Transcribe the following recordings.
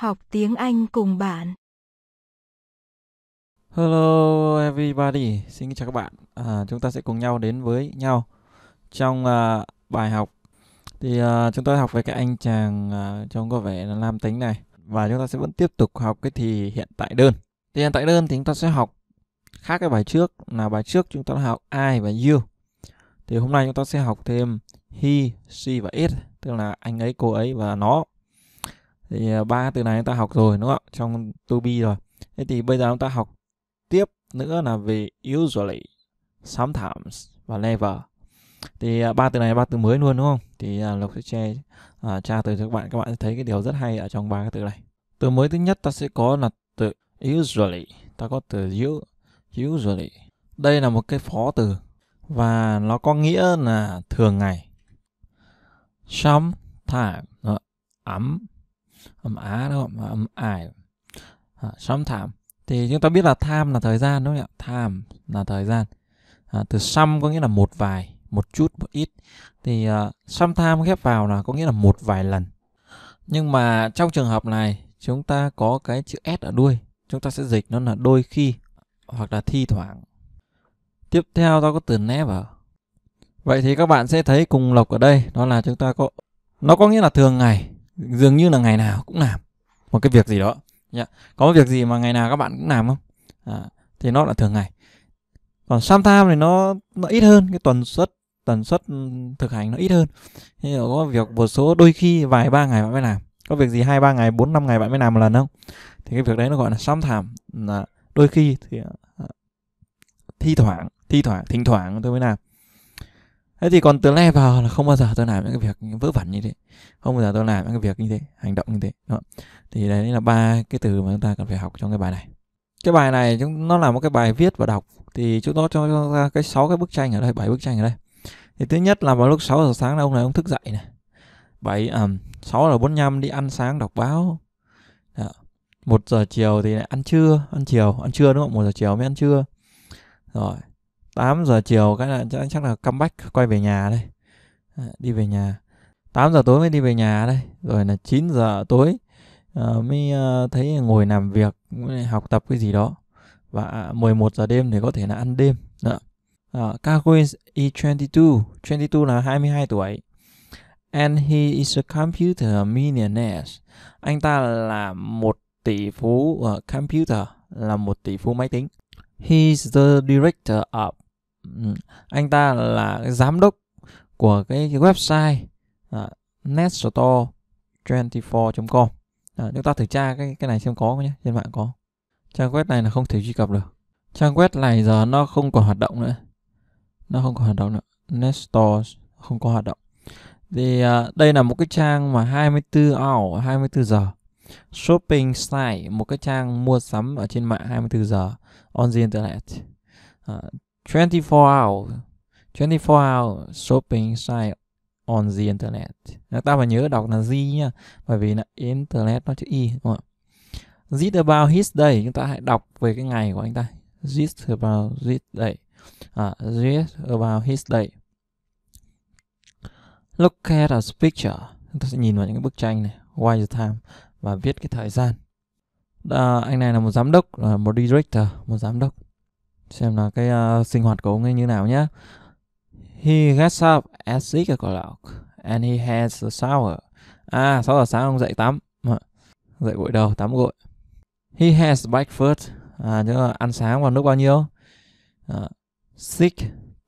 học tiếng Anh cùng bạn. Hello everybody, xin chào các bạn. À, chúng ta sẽ cùng nhau đến với nhau trong à, bài học. Thì à, chúng ta học về cái anh chàng à, trông có vẻ là nam tính này và chúng ta sẽ vẫn tiếp tục học cái thì hiện tại đơn. Thì hiện tại đơn thì chúng ta sẽ học khác cái bài trước là bài trước chúng ta đã học I và you. Thì hôm nay chúng ta sẽ học thêm he, she và it, tức là anh ấy, cô ấy và nó thì à, ba từ này chúng ta học rồi đúng không trong to be rồi thế thì bây giờ chúng ta học tiếp nữa là về usually sometimes và never thì à, ba từ này ba từ mới luôn đúng không thì à, lộc sẽ che à, tra từ cho các bạn các bạn sẽ thấy cái điều rất hay ở trong ba cái từ này từ mới thứ nhất ta sẽ có là từ usually ta có từ usually đây là một cái phó từ và nó có nghĩa là thường ngày sometimes ấm âm á đúng không và âm ải à, sometime thì chúng ta biết là time là thời gian đúng không ạ time là thời gian à, từ some có nghĩa là một vài một chút một ít thì uh, ờ, sometime ghép vào là có nghĩa là một vài lần nhưng mà trong trường hợp này chúng ta có cái chữ s ở đuôi chúng ta sẽ dịch nó là đôi khi hoặc là thi thoảng tiếp theo ta có từ never vậy thì các bạn sẽ thấy cùng lộc ở đây đó là chúng ta có nó có nghĩa là thường ngày dường như là ngày nào cũng làm một cái việc gì đó nhá có một việc gì mà ngày nào các bạn cũng làm không à, thì nó là thường ngày còn sometimes thì nó nó ít hơn cái tuần suất tần suất ừ, thực hành nó ít hơn nhưng có việc một số đôi khi vài ba ngày bạn mới làm có việc gì hai ba ngày bốn năm ngày bạn mới làm một lần không thì cái việc đấy nó gọi là sometimes là đôi khi thì à, thi thoảng thi thoảng thỉnh thoảng tôi mới làm thế thì còn từ le vào là không bao giờ tôi làm những cái việc vớ vẩn như thế không bao giờ tôi làm những cái việc như thế hành động như thế đó. thì đấy là ba cái từ mà chúng ta cần phải học trong cái bài này cái bài này chúng nó là một cái bài viết và đọc thì chúng nó cho ra cái sáu cái bức tranh ở đây bảy bức tranh ở đây thì thứ nhất là vào lúc 6 giờ sáng là ông này ông thức dậy này bảy à, 6 giờ 45 đi ăn sáng đọc báo Đó. 1 giờ chiều thì lại ăn trưa ăn chiều ăn trưa đúng không một giờ chiều mới ăn trưa rồi 8 giờ chiều cái là chắc, chắc là comeback quay về nhà đây đi về nhà 8 giờ tối mới đi về nhà đây rồi là 9 giờ tối uh, mới uh, thấy ngồi làm việc học tập cái gì đó và 11 giờ đêm thì có thể là ăn đêm đó uh, Kakuin is 22 22 là 22 tuổi and he is a computer millionaire anh ta là một tỷ phú uh, computer là một tỷ phú máy tính He is the director of anh ta là giám đốc của cái, website à, netstore24.com à, chúng ta thử tra cái cái này xem có không nhé trên mạng có trang web này là không thể truy cập được trang web này giờ nó không còn hoạt động nữa nó không còn hoạt động nữa Nestore không có hoạt động thì à, đây là một cái trang mà 24 hour 24 giờ shopping site một cái trang mua sắm ở trên mạng 24 giờ on the internet à, 24 hour 24 hour shopping site on the internet Nếu ta phải nhớ đọc là the nha bởi vì là internet nó chữ y đúng không ạ read about his day chúng ta hãy đọc về cái ngày của anh ta read about his day à, read about his day look at the picture chúng ta sẽ nhìn vào những cái bức tranh này why the time và viết cái thời gian à, anh này là một giám đốc là một director một giám đốc xem là cái uh, sinh hoạt của ông ấy như nào nhé he gets up at six o'clock and he has a shower à 6 giờ sáng ông dậy tắm ờ, dậy gội đầu tắm gội he has breakfast à chứ là ăn sáng vào lúc bao nhiêu à,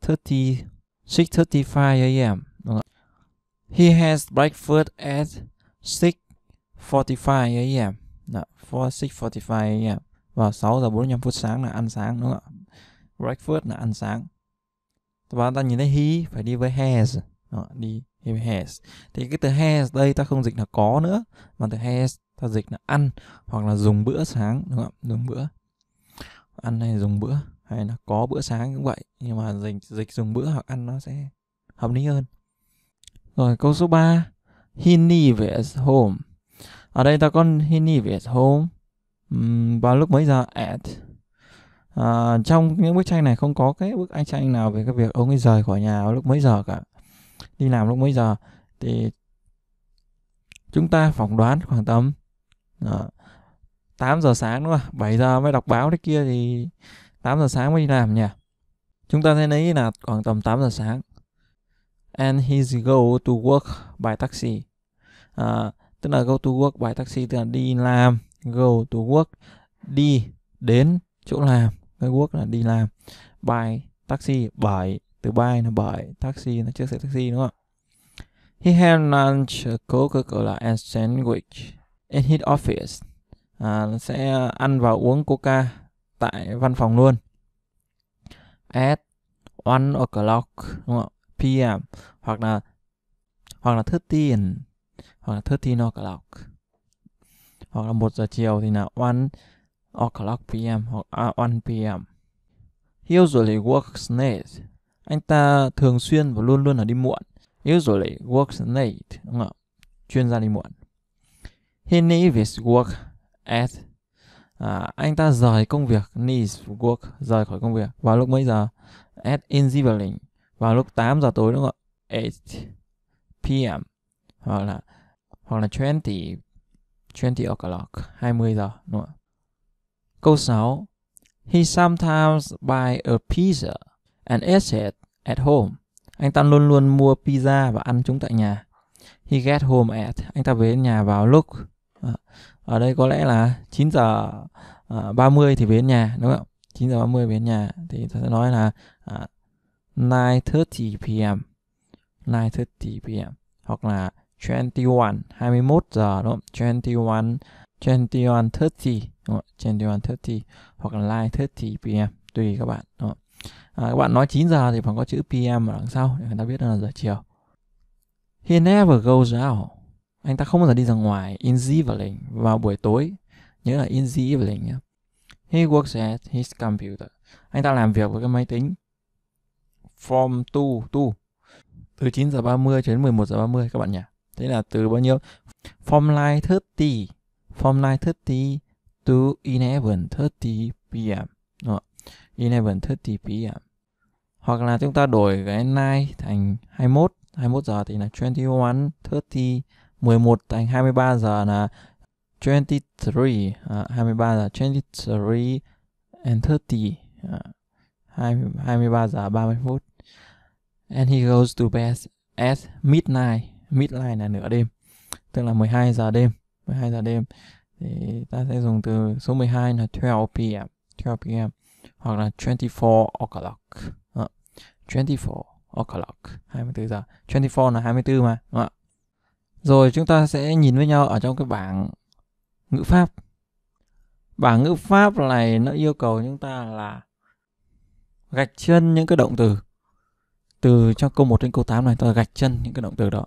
thirty five a.m. He has breakfast at six forty five a.m. Đó, five a.m. vào 6 giờ 45 phút sáng là ăn sáng đúng không ạ? breakfast là ăn sáng và ta nhìn thấy he phải đi với has đó, đi, he has thì cái từ has đây ta không dịch là có nữa mà từ has ta dịch là ăn hoặc là dùng bữa sáng đúng không dùng bữa ăn hay dùng bữa hay là có bữa sáng cũng vậy nhưng mà dịch dịch dùng bữa hoặc ăn nó sẽ hợp lý hơn rồi câu số 3 he leaves home ở đây ta con he leaves home um, vào lúc mấy giờ at à, trong những bức tranh này không có cái bức anh tranh nào về cái việc ông ấy rời khỏi nhà lúc mấy giờ cả đi làm lúc mấy giờ thì chúng ta phỏng đoán khoảng tầm à, ờ, 8 giờ sáng đúng không 7 giờ mới đọc báo thế kia thì 8 giờ sáng mới đi làm nhỉ chúng ta thấy đấy là khoảng tầm 8 giờ sáng and he's go to work by taxi à, tức là go to work by taxi tức là đi làm go to work đi đến chỗ làm cái work là đi làm by taxi bởi từ by là bởi taxi là chiếc xe taxi đúng không he had lunch coca cola and sandwich in his office à, sẽ ăn và uống coca tại văn phòng luôn at one o'clock đúng không p hoặc là hoặc là 13 hoặc là 13 o'clock hoặc là một giờ chiều thì là one o'clock p.m. hoặc uh, 1 p.m. He usually works late. Anh ta thường xuyên và luôn luôn là đi muộn. Usually works late, đúng không Chuyên gia đi muộn. He leaves work at à, anh ta rời công việc needs work rời khỏi công việc vào lúc mấy giờ at in the evening vào lúc 8 giờ tối đúng không 8 p.m. hoặc là hoặc là 20 20 o'clock 20 giờ đúng không Câu 6. He sometimes buy a pizza and eats it at home. Anh ta luôn luôn mua pizza và ăn chúng tại nhà. He get home at. Anh ta về nhà vào lúc à, ở đây có lẽ là 9 giờ 30 à, thì về nhà đúng không? 9 giờ 30 về nhà thì ta sẽ nói là 9:30 p.m. 9:30 p.m. hoặc là 21 21 giờ đúng không? 21 21:30 đúng không ạ? 21:30 hoặc là live 30 pm tùy các bạn đúng À, các bạn nói 9 giờ thì còn có chữ pm ở đằng sau để người ta biết là giờ chiều. He never goes out. Anh ta không bao giờ đi ra ngoài in the evening vào buổi tối. Nhớ là in the evening nhé. He works at his computer. Anh ta làm việc với cái máy tính. From 2 to từ 9 giờ 30 cho đến 11 giờ 30 các bạn nhỉ. Thế là từ bao nhiêu? From 9:30 from 9.30 to 11.30 p.m. Đúng không? 11.30 p.m. Hoặc là chúng ta đổi cái 9 thành 21, 21 giờ thì là 21.30, 11 thành 23 giờ là 23, à, 23 giờ 23 and 30, à, 20, 23 giờ 30 phút. And he goes to bed at midnight, midnight là nửa đêm, tức là 12 giờ đêm. 12 giờ đêm thì ta sẽ dùng từ số 12 là 12 p.m. 12 p.m. hoặc là 24 o'clock. À, ờ, 24 o'clock, 24 giờ. 24 là 24 mà, đúng không ạ? Rồi chúng ta sẽ nhìn với nhau ở trong cái bảng ngữ pháp. Bảng ngữ pháp này nó yêu cầu chúng ta là gạch chân những cái động từ. Từ trong câu 1 đến câu 8 này ta gạch chân những cái động từ đó.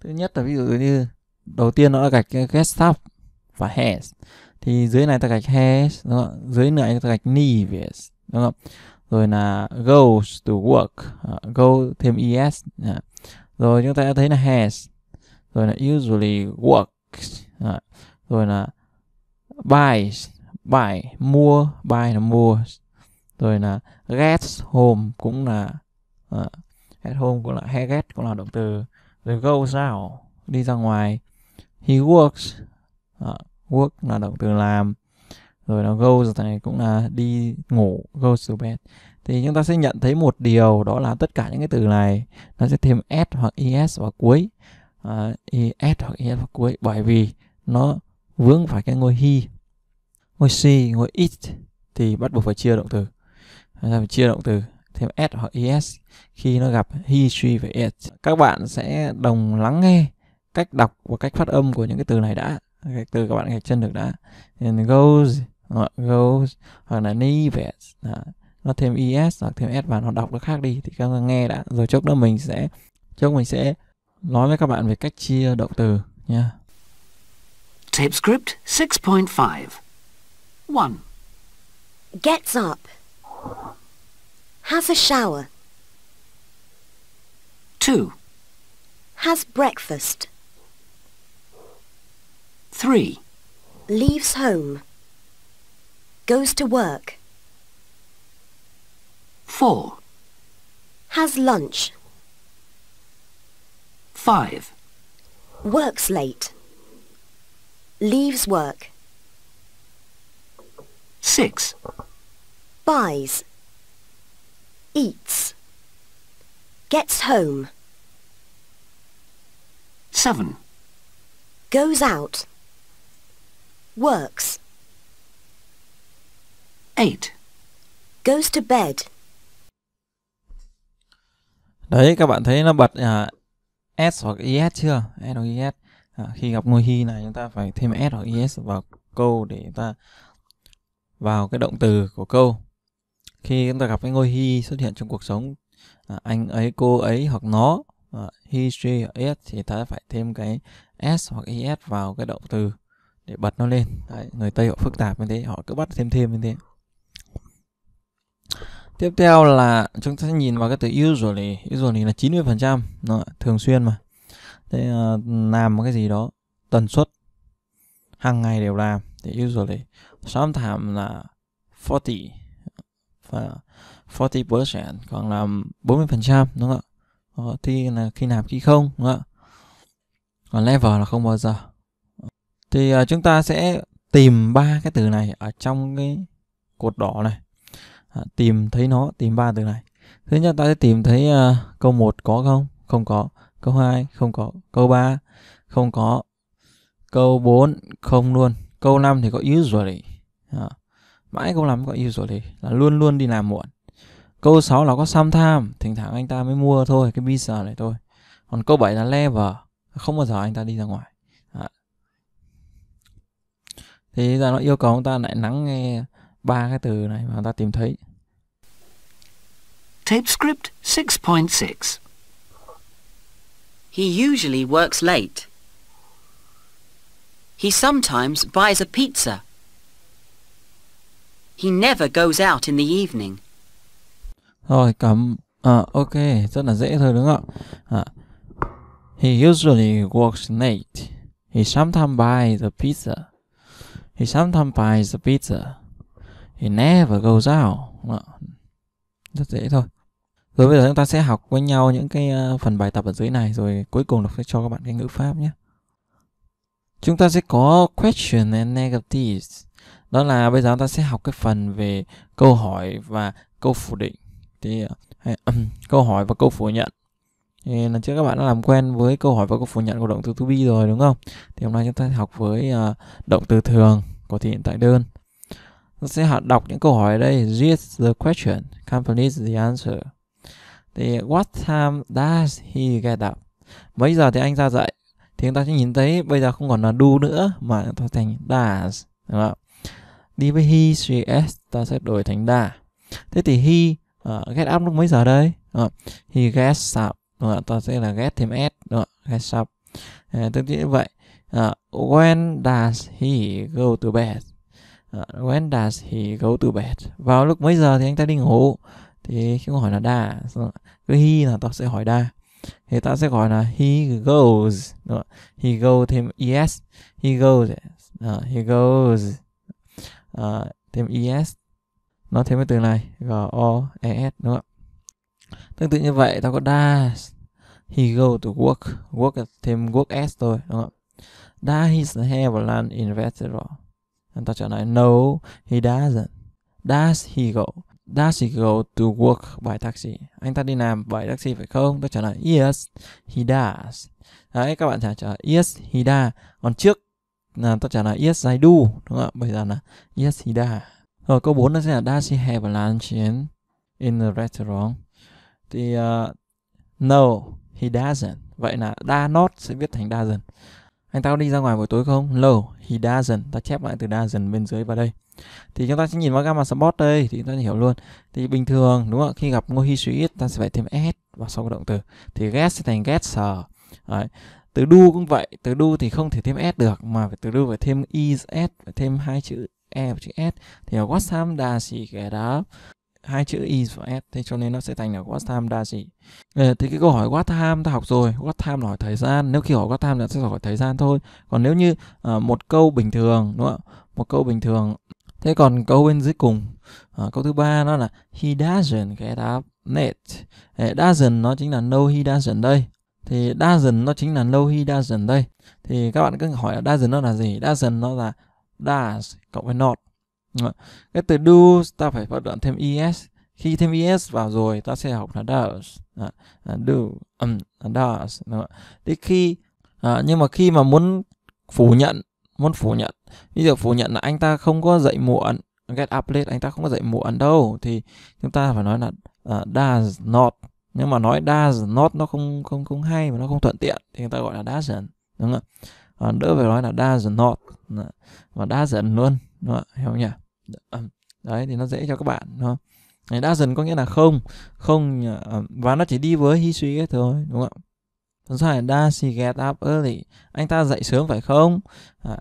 Thứ nhất là ví dụ như đầu tiên nó là gạch get stuff và has thì dưới này ta gạch has đúng không? dưới này ta gạch needs đúng không rồi là goes to work uh, go thêm es uh. rồi chúng ta thấy là has rồi là usually works uh. rồi là buys buy mua buy là mua rồi là gets home cũng là uh, at home cũng là get cũng là động từ rồi goes out đi ra ngoài he works à, work là động từ làm rồi nó goes này cũng là đi ngủ goes to bed thì chúng ta sẽ nhận thấy một điều đó là tất cả những cái từ này nó sẽ thêm s hoặc es vào cuối à, es hoặc es vào cuối bởi vì nó vướng phải cái ngôi he ngôi she ngôi it thì bắt buộc phải chia động từ chúng ta phải chia động từ thêm s hoặc es khi nó gặp he she và it các bạn sẽ đồng lắng nghe cách đọc và cách phát âm của những cái từ này đã cái từ các bạn gạch chân được đã And goes goes hoặc là nives nó thêm es hoặc thêm s và nó đọc nó khác đi thì các bạn nghe đã rồi chốc đó mình sẽ chốc mình sẽ nói với các bạn về cách chia động từ nha Tape script 6.5 1 Gets up Has a shower 2 Has breakfast 3. Leaves home. Goes to work. 4. Has lunch. 5. Works late. Leaves work. 6. Buys. Eats. Gets home. 7. Goes out. Works. 8. Goes to bed. Đấy các bạn thấy nó bật uh, S hoặc IS e chưa? S hoặc IS. E à, khi gặp ngôi hi này chúng ta phải thêm S hoặc IS e vào câu để chúng ta vào cái động từ của câu. Khi chúng ta gặp cái ngôi hi xuất hiện trong cuộc sống à, anh ấy, cô ấy hoặc nó, à, he, she, is thì ta phải thêm cái S hoặc IS vào cái động từ để bật nó lên Đấy, người tây họ phức tạp như thế họ cứ bắt thêm thêm như thế tiếp theo là chúng ta sẽ nhìn vào cái từ usually usually là 90 phần trăm thường xuyên mà thế uh, làm một cái gì đó tần suất hàng ngày đều làm thì usually sometimes là 40 và 40 percent còn là 40 phần trăm đúng không ạ ờ, thì là khi làm khi không đúng không ạ còn level là không bao giờ thì uh, chúng ta sẽ tìm ba cái từ này ở trong cái cột đỏ này à, tìm thấy nó tìm ba từ này thứ nhất ta sẽ tìm thấy uh, câu 1 có không không có câu 2 không có câu 3 không có câu 4 không luôn câu 5 thì có usually à, mãi câu 5 có usually là luôn luôn đi làm muộn câu 6 là có sometime thỉnh thoảng anh ta mới mua thôi cái visa này thôi còn câu 7 là lever không bao giờ anh ta đi ra ngoài thì ra nó yêu cầu chúng ta lại lắng nghe ba cái từ này mà chúng ta tìm thấy Tape script 6.6 He usually works late. He sometimes buys a pizza. He never goes out in the evening. Rồi, cảm... À, ok, rất là dễ thôi đúng không À, he usually works late. He sometimes buys a pizza. He sometimes buys the pizza. He never goes out. Đó. Rất dễ thôi. Rồi bây giờ chúng ta sẽ học với nhau những cái ờ, phần bài tập ở dưới này rồi cuối cùng là sẽ cho các bạn cái ngữ pháp nhé. Chúng ta sẽ có question and negatives. Đó là bây giờ chúng ta sẽ học cái phần về câu hỏi và câu phủ định. Thì ờ, hay, câu hỏi và câu phủ nhận thì lần trước các bạn đã làm quen với câu hỏi và câu phủ nhận của động từ to be rồi đúng không thì hôm nay chúng ta học với uh, động từ thường của thể hiện tại đơn nó sẽ đọc những câu hỏi ở đây read the question complete the answer thì what time does he get up mấy giờ thì anh ra dậy thì chúng ta sẽ nhìn thấy bây giờ không còn là do nữa mà chúng thành does đúng không đi với he she s ta sẽ đổi thành da thế thì he uh, get up lúc mấy giờ đây uh, he gets up đúng không? ta sẽ là get thêm s đúng không? get shop à, tương tự như vậy à, when does he go to bed à, when does he go to bed vào lúc mấy giờ thì anh ta đi ngủ thì khi hỏi là đa cứ he là ta sẽ hỏi đa thì ta sẽ gọi là he goes đúng không? E he goes thêm ờ, es he goes uh, he goes uh, thêm es nó thêm cái từ này g o e s đúng không tương tự như vậy ta có does he go to work work thêm work s thôi đúng không does he have a lunch in a restaurant tao trả lời no he doesn't does he go Does he go to work by taxi? Anh ta đi làm by taxi phải không? Tôi trả lời yes, he does. Đấy, các bạn trả lời yes, he does. Còn trước là tôi trả lời yes, I do. Đúng không Bây giờ là yes, he does. Rồi câu 4 nó sẽ là does he have a lunch in, in the restaurant? thì uh, no he doesn't vậy là da not sẽ viết thành doesn't anh ta có đi ra ngoài buổi tối không no he doesn't ta chép lại từ doesn't bên dưới vào đây thì chúng ta sẽ nhìn vào gamma support đây thì chúng ta hiểu luôn thì bình thường đúng không khi gặp ngôi hy suy ít ta sẽ phải thêm s vào sau cái động từ thì get sẽ thành get sờ từ do cũng vậy từ do thì không thể thêm s được mà phải từ do phải thêm is s phải thêm hai chữ e và chữ s thì what time does she get up hai chữ is và s thế cho nên nó sẽ thành là what time đa chỉ thì cái câu hỏi what time ta học rồi what time là hỏi thời gian nếu khi hỏi what time là sẽ hỏi thời gian thôi còn nếu như à, một câu bình thường đúng không một câu bình thường thế còn câu bên dưới cùng à, câu thứ ba nó là he doesn't get up late à, doesn't nó chính là no he doesn't đây thì doesn't nó chính là no he doesn't đây thì các bạn cứ hỏi là doesn't nó là gì doesn't nó là does cộng với not Vâng. cái từ do ta phải phát đoạn thêm es khi thêm es vào rồi ta sẽ học là does à, do um, does đúng không? thế khi à, nhưng mà khi mà muốn phủ nhận muốn phủ nhận ví dụ phủ nhận là anh ta không có dậy muộn get up late anh ta không có dậy muộn đâu thì chúng ta phải nói là uh, does not nhưng mà nói does not nó không không không hay và nó không thuận tiện thì người ta gọi là doesn't đúng không ạ à, đỡ phải nói là does not mà doesn't luôn đúng không hiểu không nhỉ đấy thì nó dễ cho các bạn nó đã dần có nghĩa là không không ờ, và nó chỉ đi với he she it thôi đúng không Phần sai là does he get up early? Anh ta dậy sớm phải không? À,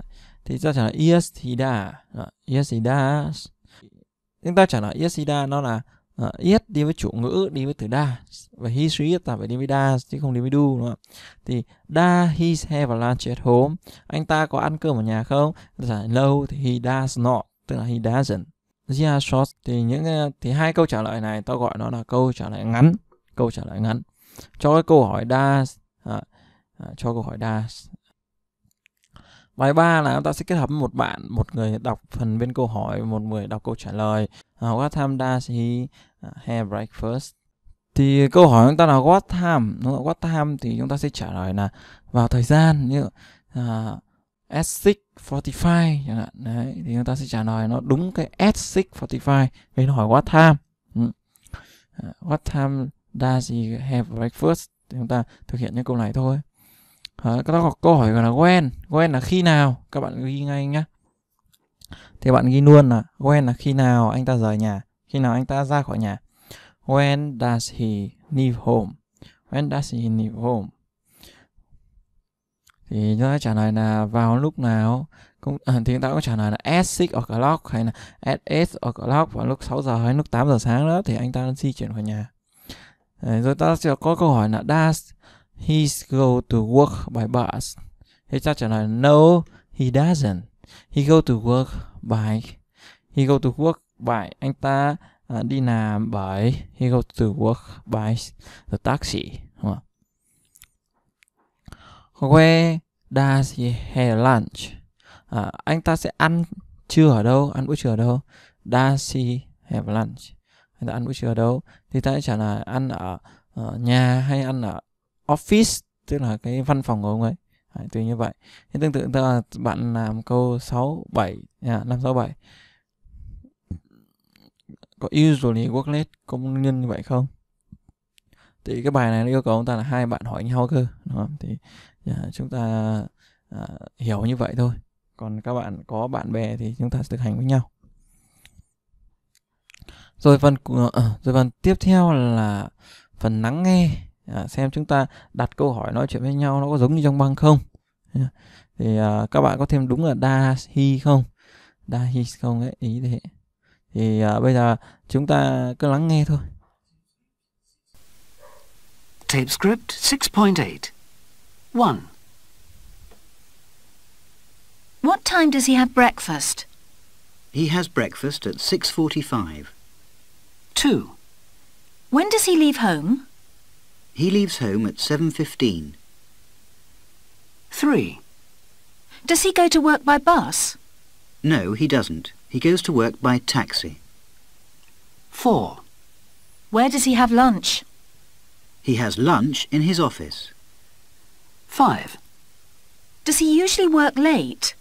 thì ta trả lời yes he does. À, yes he does. Chúng ta trả lời yes he does nó là à, yes đi với chủ ngữ, đi với từ does. Và he she it phải đi với does chứ không đi với do đúng không? Thì does he have a lunch at home? Anh ta có ăn cơm ở nhà không? Ta trả lời no thì he does not tức là he doesn't. Yeah, short thì những ờ, thì hai câu trả lời này tao gọi nó là câu trả lời ngắn, câu trả lời ngắn. Cho cái câu hỏi does à, à, cho câu hỏi does. Bài 3 là chúng ta sẽ kết hợp một bạn, một người đọc phần bên câu hỏi, một người đọc câu trả lời. À, what time does he à, have breakfast? Thì câu hỏi chúng ta là what time, đúng không? What time thì chúng ta sẽ trả lời là vào thời gian như à, S645 chẳng hạn. Đấy, thì chúng ta sẽ trả lời nó đúng cái S645 vì nó hỏi what time. Ừ. What à, time does he have breakfast? Thì chúng ta thực hiện những câu này thôi. À, các có câu hỏi gọi là when, when là khi nào? Các bạn ghi ngay nhá. Thì bạn ghi luôn là when là khi nào anh ta rời nhà, khi nào anh ta ra khỏi nhà. When does he leave home? When does he leave home? thì chúng ta trả lời là vào lúc nào cũng à, thì chúng ta cũng trả lời là at 6 o'clock hay là at 8 o'clock vào lúc 6 giờ hay lúc 8 giờ sáng đó thì anh ta di chuyển khỏi nhà rồi ta sẽ có câu hỏi là does he go to work by bus thì ta trả lời no he doesn't he go to work by he go to work by anh ta à, đi làm bởi he go to work by the taxi where does he have lunch à, anh ta sẽ ăn trưa ở đâu ăn bữa trưa ở đâu does he have lunch anh ta ăn bữa trưa ở đâu thì ta sẽ trả lời ăn ở, ở ờ, nhà hay ăn ở office tức là cái văn phòng của ông ấy à, từ như vậy thế tương tự ta bạn làm câu 6 7 à, 5 6 7 có usually worklet công nhân như vậy không thì cái bài này nó yêu cầu chúng ta là hai bạn hỏi nhau cơ đúng không? thì yeah, dạ, chúng ta à, hiểu như vậy thôi còn các bạn có bạn bè thì chúng ta sẽ thực hành với nhau rồi phần ờ, rồi phần tiếp theo là phần lắng nghe à, xem chúng ta đặt câu hỏi nói chuyện với nhau nó có giống như trong băng không yeah. Dạ, thì à, các bạn có thêm đúng là đa hi không đa hi không ấy ý thế thì à, bây giờ chúng ta cứ lắng nghe thôi Tape script 6.8 1. What time does he have breakfast? He has breakfast at 6.45. 2. When does he leave home? He leaves home at 7.15. 3. Does he go to work by bus? No, he doesn't. He goes to work by taxi. 4. Where does he have lunch? He has lunch in his office. 5. Does he usually work late?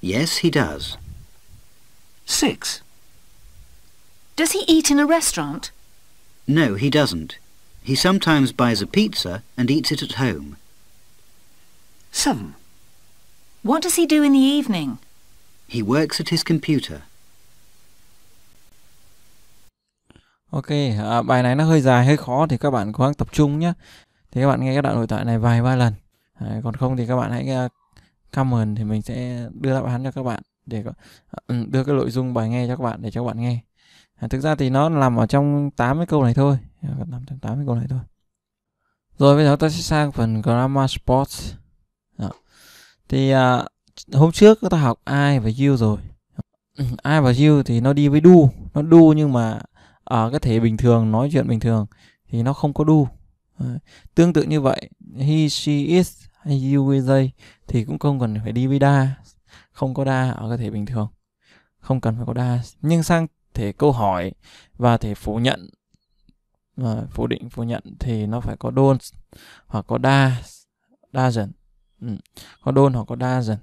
Yes, he does. 6. Does he eat in a restaurant? No, he doesn't. He sometimes buys a pizza and eats it at home. 7. What does he do in the evening? He works at his computer. Ok, à, bài này nó hơi dài, hơi khó thì các bạn cố gắng tập trung nhé. thì các bạn nghe các đoạn hội thoại này vài ba lần à, còn không thì các bạn hãy nghe ờ, comment thì mình sẽ đưa đáp án cho các bạn để ừ, đưa cái nội dung bài nghe cho các bạn để cho các bạn nghe à, thực ra thì nó nằm ở trong 80 câu này thôi ờ, nằm trong 80 câu này thôi rồi bây giờ ta sẽ sang phần grammar sports Đó. thì à, hôm trước ta học I và you rồi I và you thì nó đi với do nó do nhưng mà ở cái thể bình thường nói chuyện bình thường thì nó không có do Tương tự như vậy, he, she is hay you, we, they thì cũng không cần phải đi với đa, không có đa ở cơ thể bình thường. Không cần phải có đa, nhưng sang thể câu hỏi và thể phủ nhận và phủ định phủ nhận thì nó phải có don't hoặc có đa đa dần có don't hoặc có đa dần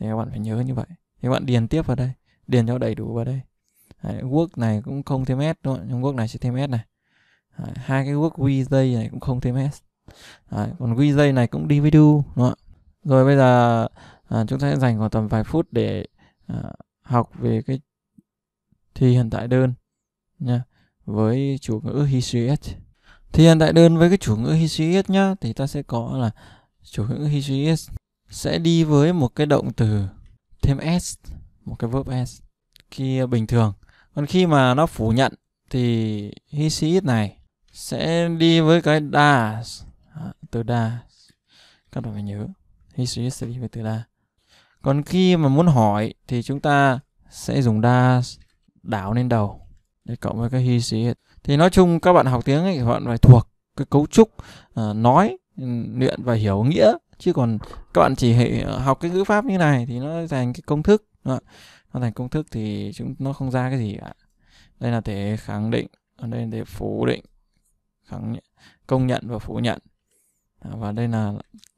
thì các bạn phải nhớ như vậy thì các bạn điền tiếp vào đây điền cho đầy đủ vào đây Đấy. work này cũng không thêm s đúng không nhưng work này sẽ thêm s này Đấy, hai cái work vj này cũng không thêm s Đấy, còn vj này cũng DVD đúng không ạ? Rồi bây giờ à, chúng ta sẽ dành khoảng tầm vài phút để à, học về cái thi hiện tại đơn nha với chủ ngữ HCS. Thi hiện tại đơn với cái chủ ngữ HCS nhá thì ta sẽ có là chủ ngữ HCS sẽ đi với một cái động từ thêm s một cái verb s khi bình thường còn khi mà nó phủ nhận thì HCS này sẽ đi với cái das từ does các bạn phải nhớ history sẽ đi với từ does còn khi mà muốn hỏi thì chúng ta sẽ dùng das đảo lên đầu để cộng với cái history thì nói chung các bạn học tiếng ấy các bạn phải thuộc cái cấu trúc à, nói luyện và hiểu nghĩa chứ còn các bạn chỉ hệ học cái ngữ pháp như này thì nó thành cái công thức nó thành công thức thì chúng nó không ra cái gì cả đây là thể khẳng định ở đây là thể phủ định khẳng công nhận và phủ nhận à, và đây là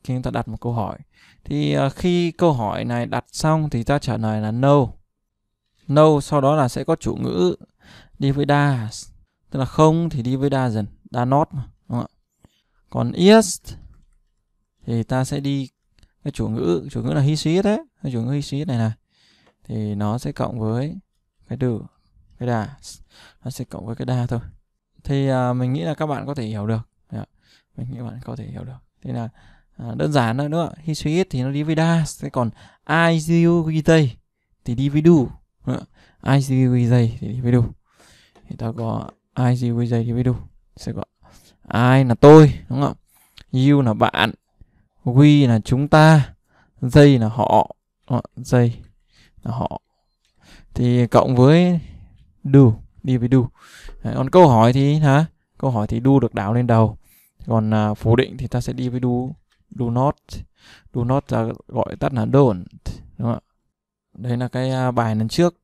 khi chúng ta đặt một câu hỏi thì à, khi câu hỏi này đặt xong thì ta trả lời là no no sau đó là sẽ có chủ ngữ đi với does tức là không thì đi với doesn't da not mà đúng không còn yes thì ta sẽ đi cái chủ ngữ chủ ngữ là he sees đấy cái chủ ngữ he sees này này thì nó sẽ cộng với cái từ cái đà nó sẽ cộng với cái đa thôi thì à, mình nghĩ là các bạn có thể hiểu được mình nghĩ bạn có thể hiểu được thế là à, đơn giản nữa khi he suit thì nó đi với dividas thế còn i do gite thì dividu i do gite thì đi dividu thì ta có i do với dividu sẽ có i là tôi đúng không you là bạn we là chúng ta dây là họ dây là họ thì cộng với do đi với do Đấy, còn câu hỏi thì hả câu hỏi thì do được đảo lên đầu còn à, phủ định thì ta sẽ đi với do do not do not là gọi tắt là don't đúng không ạ đấy là cái à, bài lần trước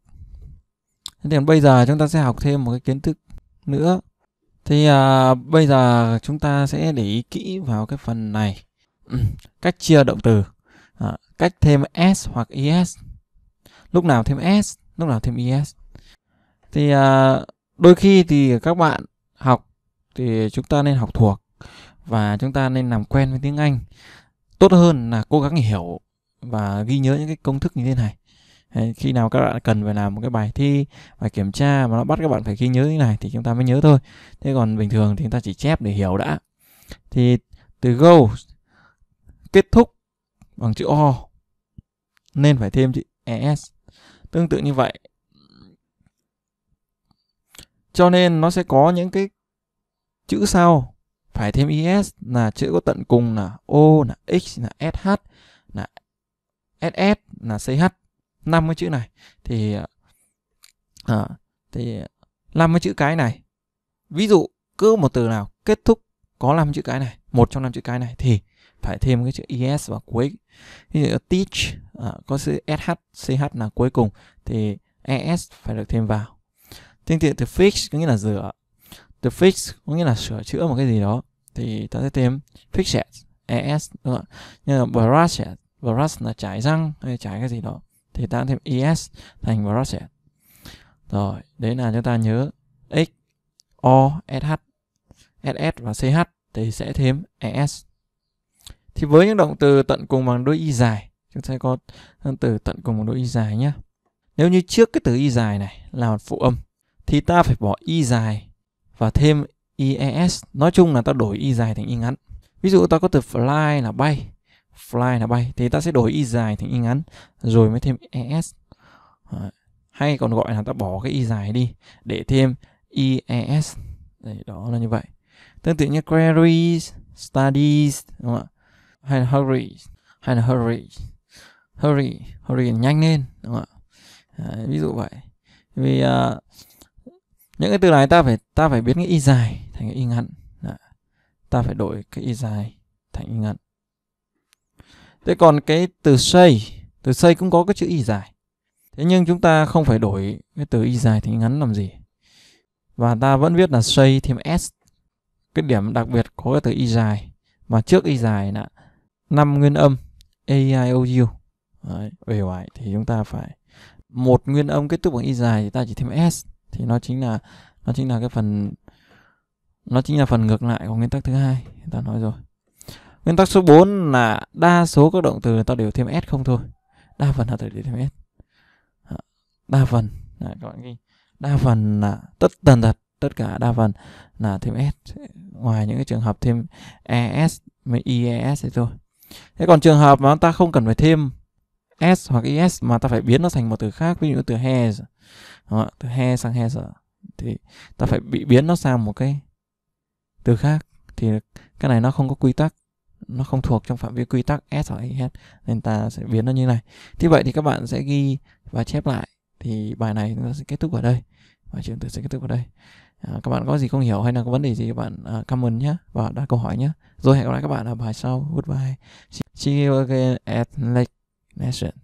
thế thì bây giờ chúng ta sẽ học thêm một cái kiến thức nữa thì à, bây giờ chúng ta sẽ để ý kỹ vào cái phần này cách chia động từ à, cách thêm s hoặc es lúc nào thêm s lúc nào thêm es thì à, đôi khi thì các bạn học thì chúng ta nên học thuộc và chúng ta nên làm quen với tiếng Anh tốt hơn là cố gắng hiểu và ghi nhớ những cái công thức như thế này khi nào các bạn cần phải làm một cái bài thi bài kiểm tra mà nó bắt các bạn phải ghi nhớ như này thì chúng ta mới nhớ thôi thế còn bình thường thì chúng ta chỉ chép để hiểu đã thì từ go kết thúc bằng chữ o nên phải thêm chữ es tương tự như vậy cho nên nó sẽ có những cái chữ sau phải thêm is là chữ có tận cùng là o là x là sh là ss là ch năm cái chữ này thì à, thì năm cái chữ cái này ví dụ cứ một từ nào kết thúc có năm chữ cái này một trong năm chữ cái này thì phải thêm cái chữ is vào cuối ví dụ teach à, có chữ sh ch là cuối cùng thì es phải được thêm vào tương tự từ fix có nghĩa là rửa từ fix có nghĩa là sửa chữa một cái gì đó thì ta sẽ tìm fix it es đúng không? như là brush it brush là chải răng hay chải cái gì đó thì ta thêm es thành brush it rồi đấy là chúng ta nhớ x o sh ss và ch thì sẽ thêm es thì với những động từ tận cùng bằng đuôi y dài chúng ta có từ tận cùng bằng đuôi y dài nhé nếu như trước cái từ y dài này là một phụ âm thì ta phải bỏ y dài và thêm IES. Nói chung là ta đổi y dài thành y ngắn. Ví dụ ta có từ fly là bay, fly là bay thì ta sẽ đổi y dài thành y ngắn rồi mới thêm ES. Hay còn gọi là ta bỏ cái y dài đi để thêm IES. Đấy, đó là như vậy. Tương tự như queries, studies, đúng không ạ? Hay là hurry, hay là hurry. Hurry, hurry nhanh lên, đúng không ạ? Đấy, ví dụ vậy. Vì uh, những cái từ này ta phải ta phải biến cái y dài thành cái y ngắn Đã. ta phải đổi cái y dài thành y ngắn thế còn cái từ xây từ xây cũng có cái chữ y dài thế nhưng chúng ta không phải đổi cái từ y dài thành y ngắn làm gì và ta vẫn viết là xây thêm s cái điểm đặc biệt có cái từ y dài mà trước y dài là năm nguyên âm a i o u về ngoài thì chúng ta phải một nguyên âm kết thúc bằng y dài thì ta chỉ thêm s thì nó chính là nó chính là cái phần nó chính là phần ngược lại của nguyên tắc thứ hai ta nói rồi nguyên tắc số 4 là đa số các động từ ta đều thêm s không thôi đa phần là từ đều thêm s đa phần là các bạn ghi đa phần là tất tần tật tất cả đa phần là thêm s ngoài những cái trường hợp thêm es mới ies thì thôi thế còn trường hợp mà ta không cần phải thêm s hoặc is mà ta phải biến nó thành một từ khác ví dụ từ has Đó, từ he sang has thì ta phải bị biến nó sang một cái từ khác thì cái này nó không có quy tắc nó không thuộc trong phạm vi quy tắc s hoặc is nên ta sẽ biến nó như này Như vậy thì các bạn sẽ ghi và chép lại thì bài này nó sẽ kết thúc ở đây và trường tử sẽ kết thúc ở đây à, các bạn có gì không hiểu hay là có vấn đề gì các bạn uh, comment nhé và đặt câu hỏi nhé rồi hẹn gặp lại các bạn ở bài sau goodbye see you again at next that's it.